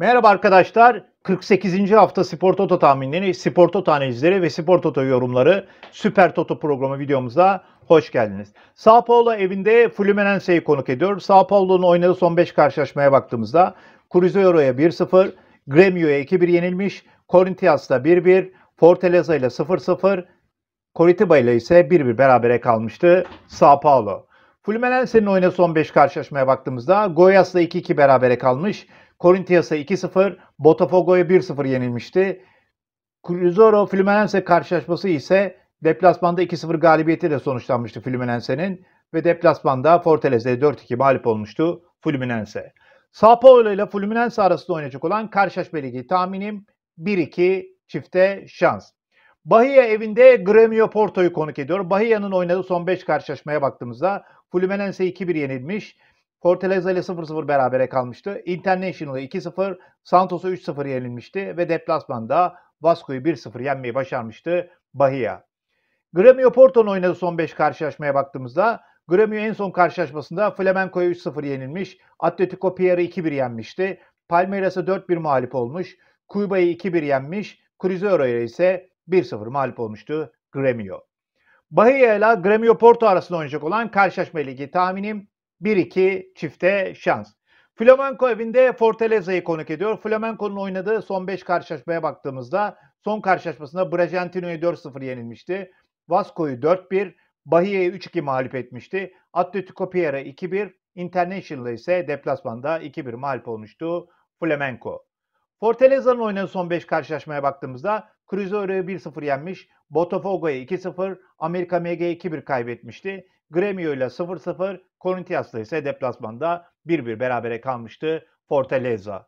Merhaba arkadaşlar. 48. hafta Spor Toto tahminleri, Spor Toto analizleri ve Spor Toto yorumları Süper Toto programı videomuzda hoş geldiniz. Sao Paulo evinde Fluminense'yi konuk ediyor. Sao Paulo'nun oynadığı son 5 karşılaşmaya baktığımızda Cruzeiro'ya 1-0, Gremio'ya 2-1 yenilmiş, Corinthians'la 1-1, Fortaleza ile 0-0, Coritiba ile ise 1-1 berabere kalmıştı Sao Paulo. Fluminense'nin oynadığı son 5 karşılaşmaya baktığımızda Goyas'la 2-2 berabere kalmış, Corinthians'a 2-0, Botafogo'ya 1-0 yenilmişti. Cruzeiro Fluminense karşılaşması ise deplasmanda 2-0 galibiyetiyle sonuçlanmıştı Fluminense'nin ve deplasmanda Fortalez'e 4-2 mağlup olmuştu Fluminense. Sao Paulo ile Fluminense arasında oynayacak olan karşılaşma ligi tahminim 1-2 çifte şans. Bahia evinde Gremio Porto'yu konuk ediyor. Bahia'nın oynadığı son 5 karşılaşmaya baktığımızda Fluminense 2-1 yenilmiş. Fortaleza ile 0-0 berabere kalmıştı. International'ı 2-0, Santos'a 3-0 yenilmişti ve deplasmanda Vasco'yu 1-0 yenmeyi başarmıştı Bahia. Gremio Porto'nun oynadığı son 5 karşılaşmaya baktığımızda Gremio en son karşılaşmasında Flamenco'ya 3-0 yenilmiş, Atletico Pierre'ı 2-1 yenmişti, Palmeiras'a 4-1 mağlup olmuş, Cuiba'yı 2-1 yenmiş, Cruzeiro'ya ise 1-0 mağlup olmuştu Gremio. Bahia ile Gremio Porto arasında oynayacak olan karşılaşma ligi tahminim 1-2 çifte şans. Flamenco evinde Fortaleza'yı konuk ediyor. Flamenco'nun oynadığı son 5 karşılaşmaya baktığımızda son karşılaşmasında Bragantino'yu 4-0 yenilmişti. Vasco'yu 4-1, Bahia'yı 3-2 mağlup etmişti. Atletico Pierre 2-1, International'da ise deplasmanda 2-1 mağlup olmuştu Flamenco. Fortaleza'nın oynadığı son 5 karşılaşmaya baktığımızda Cruzeiro'yu 1-0 yenmiş, Botafogo'ya 2-0, Amerika MG 2-1 kaybetmişti. Gremio ile 0-0, Corinthians'la ise deplasmanda 1-1 berabere kalmıştı Fortaleza.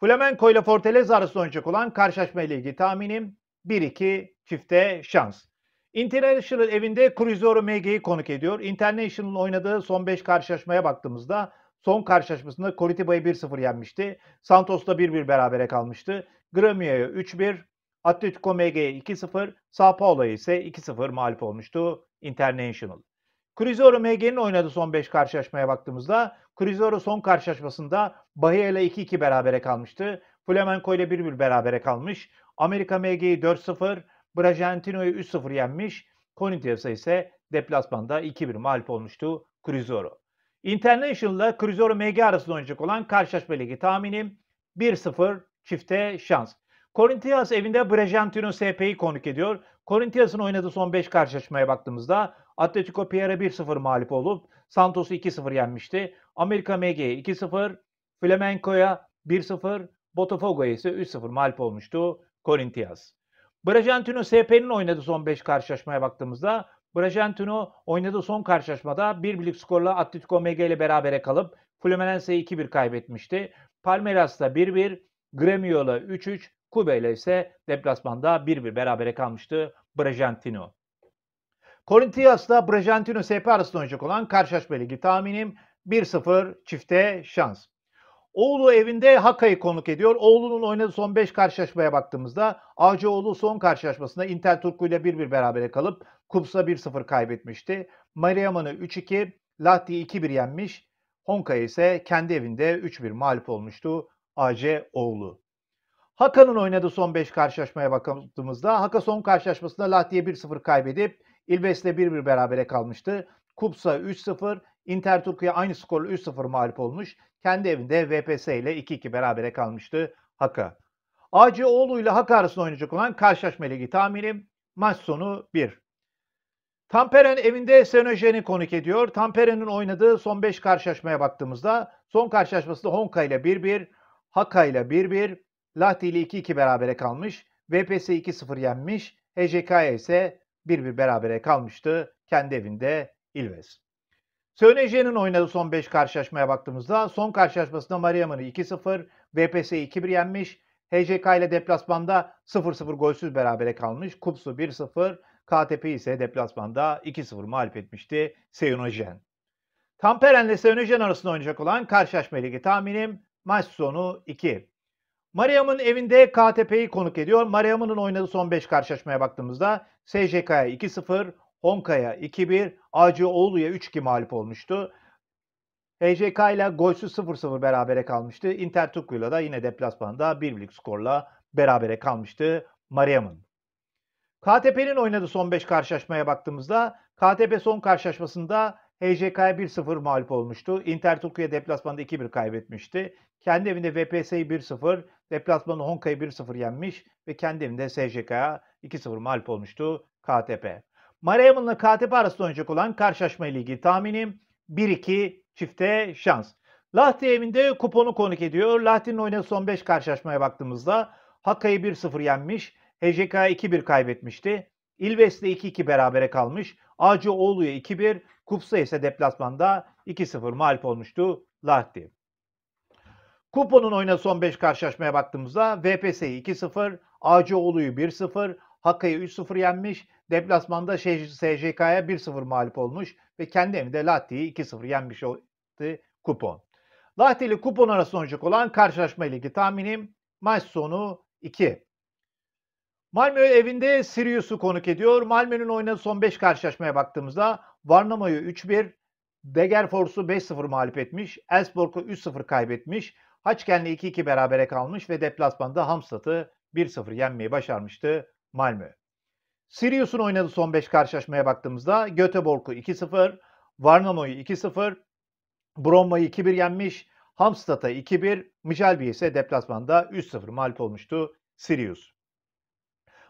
Flamenco ile Fortaleza arasında oynayacak olan karşılaşma ile ilgili tahminim 1-2 çifte şans. International evinde Cruzeiro MG'yi konuk ediyor. International'ın oynadığı son 5 karşılaşmaya baktığımızda son karşılaşmasında Coritiba'yı 1-0 yenmişti. Santos'la 1-1 berabere kalmıştı. Gremio'ya 3-1, Atletico MG'ye 2-0, Sao Paulo'ya ise 2-0 mağlup olmuştu International. Cruzeiro MG'nin oynadığı son 5 karşılaşmaya baktığımızda Cruzeiro son karşılaşmasında Bahia ile 2-2 berabere kalmıştı. Flamenco ile 1-1 berabere kalmış. Amerika MG'yi 4-0, Bragantino'yu 3-0 yenmiş. Corinthians ise deplasmanda 2-1 mağlup olmuştu Cruzeiro. International ile Cruzeiro MG arasında oynayacak olan karşılaşma ligi tahminim 1-0 çifte şans. Corinthians evinde Brejantino SP'yi konuk ediyor. Corinthians'ın oynadığı son 5 karşılaşmaya baktığımızda Atletico Pierre 1-0 mağlup olup Santos'u 2-0 yenmişti. Amerika MG'ye 2-0, Flamenco'ya 1-0, Botafogo'ya ise 3-0 mağlup olmuştu Corinthians. Brejantino SP'nin oynadığı son 5 karşılaşmaya baktığımızda Bragantino oynadığı son karşılaşmada bir birlik skorla Atletico Mega ile berabere kalıp Fluminense'ye 2-1 kaybetmişti. Palmeiras'la 1-1, ile 3-3, Kube ile ise deplasmanda 1-1 berabere kalmıştı Bragantino. Corinthians'la Bragantino SP arasında olacak olan karşılaşma ligi tahminim 1-0 çifte şans. Oğlu evinde Haka'yı konuk ediyor. Oğlu'nun oynadığı son 5 karşılaşmaya baktığımızda Ağacoğlu son karşılaşmasında Inter Turku ile 1-1 berabere kalıp Kups'a 1-0 kaybetmişti. Mariaman'ı 3-2, Lahti'yi 2-1 yenmiş. Honka'ya ise kendi evinde 3-1 mağlup olmuştu AC Oğlu. Haka'nın oynadığı son 5 karşılaşmaya baktığımızda Haka son karşılaşmasında Lahti'ye 1-0 kaybedip İlves'le 1-1 berabere kalmıştı. Kupsa 3-0, Inter Turku'ya aynı skorla 3-0 mağlup olmuş. Kendi evinde VPS ile 2-2 berabere kalmıştı Haka. AC Oğlu ile Haka arasında oynayacak olan karşılaşma ligi tahminim maç sonu 1. Tamperen evinde Senojeni konuk ediyor. Tampere'nin oynadığı son 5 karşılaşmaya baktığımızda son karşılaşmasında Honka ile 1-1, Haka ile 1-1, Lahti ile 2-2 berabere kalmış. VPS 2-0 yenmiş. HJK ise 1-1 berabere kalmıştı kendi evinde Ilves. Söneje'nin oynadığı son 5 karşılaşmaya baktığımızda son karşılaşmasında Mariaman'ı 2-0, VPS'yi 2-1 yenmiş. HJK ile deplasmanda 0-0 golsüz berabere kalmış. Kupsu 1-0, KTP ise deplasmanda 2-0 mağlup etmişti Seyonojen. Tamperen ile Seyonojen arasında oynayacak olan karşılaşma ligi tahminim maç sonu 2. Mariam'ın evinde KTP'yi konuk ediyor. Mariam'ın oynadığı son 5 karşılaşmaya baktığımızda SJK'ya 2-0, Honka'ya 2-1, Acıoğlu'ya 3-2 mağlup olmuştu. HJK ile golsüz 0-0 berabere kalmıştı. Inter Tukku'yla da yine deplasmanda 1 1 skorla berabere kalmıştı Mariam'ın. KTP'nin oynadığı son 5 karşılaşmaya baktığımızda KTP son karşılaşmasında HCK'ya 1-0 mağlup olmuştu. Inter Tukku'ya deplasmanda 2-1 kaybetmişti. Kendi evinde VPS'yi 1-0, deplasmanda Honka'yı 1-0 yenmiş ve kendi evinde SJK'ya 2-0 mağlup olmuştu KTP. Mariamon'la Katip arasında oynayacak olan karşılaşma ile ilgili tahminim 1-2 çifte şans. Lahti evinde kuponu konuk ediyor. Lahti'nin oynadığı son 5 karşılaşmaya baktığımızda Hakka'yı 1-0 yenmiş. HJK 2-1 kaybetmişti. İlves'le 2-2 berabere kalmış. Acı Oğlu'ya 2-1. Kupsa ise deplasmanda 2-0 mağlup olmuştu Lahti. Kuponun oynadığı son 5 karşılaşmaya baktığımızda VPS'yi 2-0, Acıoğlu'yu 1-0, Hakkı'yı 3-0 yenmiş. Deplasmanda SJK'ya 1-0 mağlup olmuş ve kendi evinde Lahti'yi 2-0 yenmiş oldu kupon. Lahti ile kupon arasında olacak olan karşılaşma ile ilgili tahminim maç sonu 2. Malmö evinde Sirius'u konuk ediyor. Malmö'nün oynadığı son 5 karşılaşmaya baktığımızda Varnamo'yu 3-1, Degerfors'u 5-0 mağlup etmiş, Elsborg'u 3-0 kaybetmiş, Haçken'le 2-2 berabere kalmış ve deplasmanda Hamstad'ı 1-0 yenmeyi başarmıştı Malmö. Sirius'un oynadığı son 5 karşılaşmaya baktığımızda Göteborg'u 2-0, Varnamo'yu 2-0, Broma'yı 2-1 yenmiş, Hamstad'a 2-1, Mijalbi ise deplasmanda 3-0 mağlup olmuştu Sirius.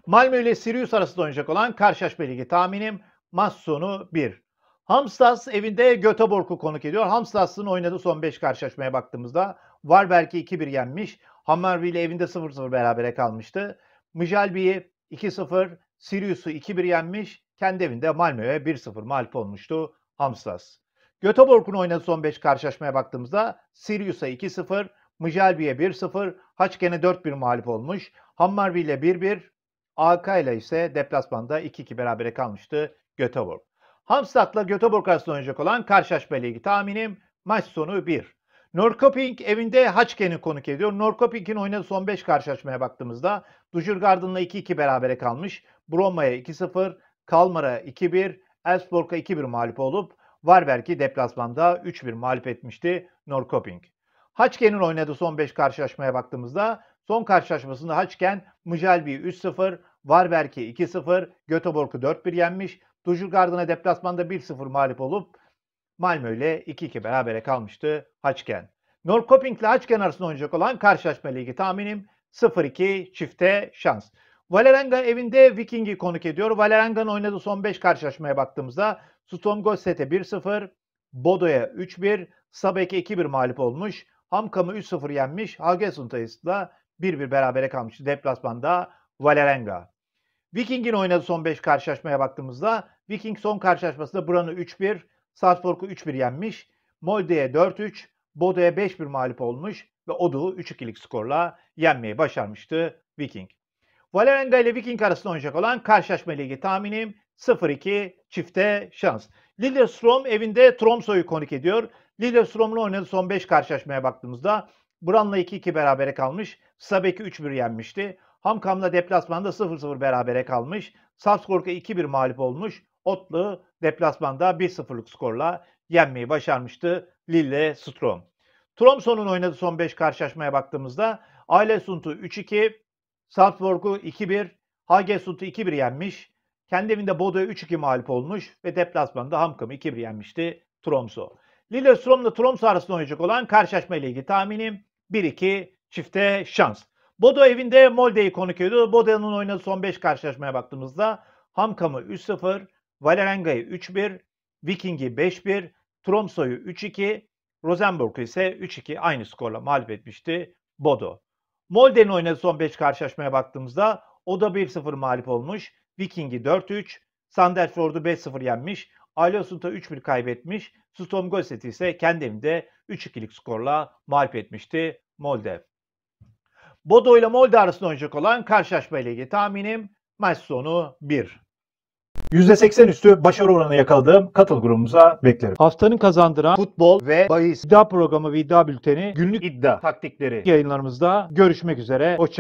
Malmö ile Sirius arasında oynayacak olan karşılaşma ligi tahminim maç sonu 1. Hamstas evinde Göteborg'u konuk ediyor. Hamstas'ın oynadığı son 5 karşılaşmaya baktığımızda var 2-1 yenmiş. Hammarby ile evinde 0-0 berabere kalmıştı. Mijalbi'yi 2-0 Sirius'u 2-1 yenmiş. Kendi evinde Malmö'ye 1-0 mağlup olmuştu Hamstas. Göteborg'un oynadığı son 5 karşılaşmaya baktığımızda Sirius'a 2-0, Mjalbi'ye 1-0, Haçken'e 4-1 mağlup olmuş. Hammarby ile 1-1, AK ile ise deplasmanda 2-2 berabere kalmıştı Göteborg. Hamstad'la Göteborg arasında oynayacak olan karşılaşma ilgili tahminim maç sonu 1. Norrköping evinde Haçken'i konuk ediyor. Norrköping'in oynadığı son 5 karşılaşmaya baktığımızda Dujurgarden'la 2-2 berabere kalmış. Broma'ya 2-0, Kalmar'a 2-1, Elfsborg'a 2-1 mağlup olup Varberg'i deplasmanda 3-1 mağlup etmişti Norrköping. Haçken'in oynadığı son 5 karşılaşmaya baktığımızda son karşılaşmasında Haçken Mücelbi'yi 3-0, Varberg'i 2-0, Göteborg'u 4-1 yenmiş. Dujurgarden'a deplasmanda 1-0 mağlup olup Malmö ile 2-2 berabere kalmıştı Haçken. Norrköping ile Haçken arasında oynayacak olan karşılaşma ligi tahminim 0-2 çifte şans. Valerenga evinde Viking'i konuk ediyor. Valerenga'nın oynadığı son 5 karşılaşmaya baktığımızda Stom Gosset'e 1-0, Bodo'ya 3-1, Sabek'e 2-1 mağlup olmuş. Hamkam'ı 3-0 yenmiş. Hagesund'a 1-1 berabere kalmıştı deplasmanda Valerenga. Viking'in oynadığı son 5 karşılaşmaya baktığımızda Viking son karşılaşmasında buranı 3-1, Salzburg'u 3-1 yenmiş. Molde'ye 4-3, Bodo'ya 5-1 mağlup olmuş ve Odu'yu 3-2'lik skorla yenmeyi başarmıştı Viking. Valerenga ile Viking arasında oynayacak olan karşılaşma ligi tahminim 0-2 çifte şans. Lillestrøm evinde Tromsø'yu konuk ediyor. Lillestrøm'le oynadığı son 5 karşılaşmaya baktığımızda Bran'la 2-2 berabere kalmış. Sabek'i 3-1 yenmişti. Hamkam'la deplasmanda 0-0 berabere kalmış. Salzburg'a 2-1 mağlup olmuş. Otlu deplasmanda 1-0'lık skorla yenmeyi başarmıştı Lille Strom. Tromson'un oynadığı son 5 karşılaşmaya baktığımızda Ailesund'u 3-2, Salzburg'u 2-1, Hage Hagesund'u 2-1 yenmiş. Kendi evinde Bodo'ya 3-2 mağlup olmuş ve deplasmanda Hamkam'ı 2-1 yenmişti Tromso. Lillestrom'la Tromso arasında oynayacak olan karşılaşma ile ilgili tahminim 1-2 çifte şans. Bodo evinde Molde'yi konuk ediyordu. Bodo'nun oynadığı son 5 karşılaşmaya baktığımızda Hamkam'ı 3-0, Valerenga'yı 3-1, Viking'i 5-1, Tromso'yu 3-2, Rosenborg'u ise 3-2 aynı skorla mağlup etmişti Bodo. Molde'nin oynadığı son 5 karşılaşmaya baktığımızda o da 1-0 mağlup olmuş. Viking'i 4-3, Sandefjord'u 5-0 yenmiş. Aliosunta 3-1 kaybetmiş. Stom Goset'i ise kendi evinde 3-2'lik skorla mağlup etmişti Molde. Bodo ile Molde arasında oynayacak olan karşılaşma ile ilgili tahminim maç sonu 1. %80 üstü başarı oranı yakaladığım katıl grubumuza beklerim. Haftanın kazandıran futbol ve bahis iddia programı ve iddia bülteni günlük iddia taktikleri yayınlarımızda görüşmek üzere. Hoşçakalın.